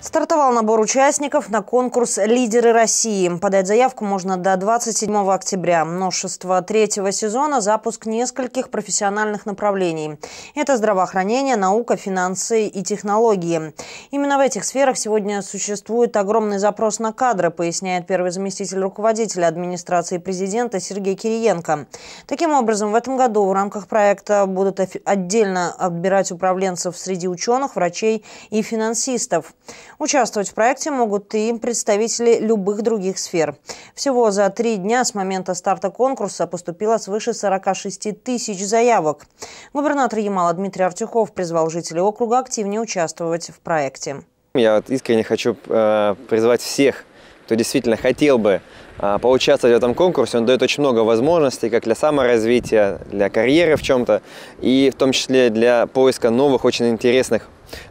Стартовал набор участников на конкурс «Лидеры России». Подать заявку можно до 27 октября. Множество третьего сезона – запуск нескольких профессиональных направлений. Это здравоохранение, наука, финансы и технологии. Именно в этих сферах сегодня существует огромный запрос на кадры, поясняет первый заместитель руководителя администрации президента Сергей Кириенко. Таким образом, в этом году в рамках проекта будут отдельно отбирать управленцев среди ученых, врачей и финансистов. Участвовать в проекте могут и представители любых других сфер. Всего за три дня с момента старта конкурса поступило свыше 46 тысяч заявок. Губернатор Ямала Дмитрий Артюхов призвал жителей округа активнее участвовать в проекте. Я вот искренне хочу э, призвать всех, кто действительно хотел бы э, поучаствовать в этом конкурсе. Он дает очень много возможностей как для саморазвития, для карьеры в чем-то, и в том числе для поиска новых, очень интересных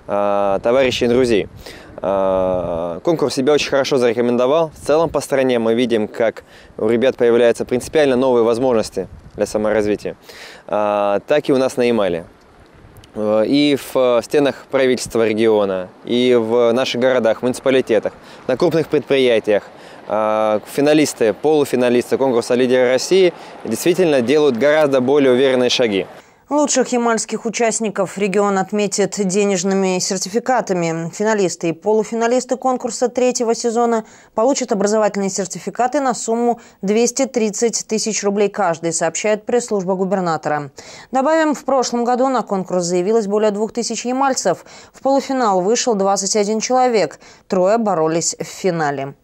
э, товарищей и друзей. Э, конкурс себя очень хорошо зарекомендовал. В целом по стране мы видим, как у ребят появляются принципиально новые возможности для саморазвития. Э, так и у нас на Ямале. Э, и в стенах правительства региона, и в наших городах, муниципалитетах, на крупных предприятиях финалисты, полуфиналисты конкурса «Лидеры России» действительно делают гораздо более уверенные шаги. Лучших ямальских участников регион отметит денежными сертификатами. Финалисты и полуфиналисты конкурса третьего сезона получат образовательные сертификаты на сумму 230 тысяч рублей каждый, сообщает пресс-служба губернатора. Добавим, в прошлом году на конкурс заявилось более 2000 ямальцев. В полуфинал вышел 21 человек. Трое боролись в финале.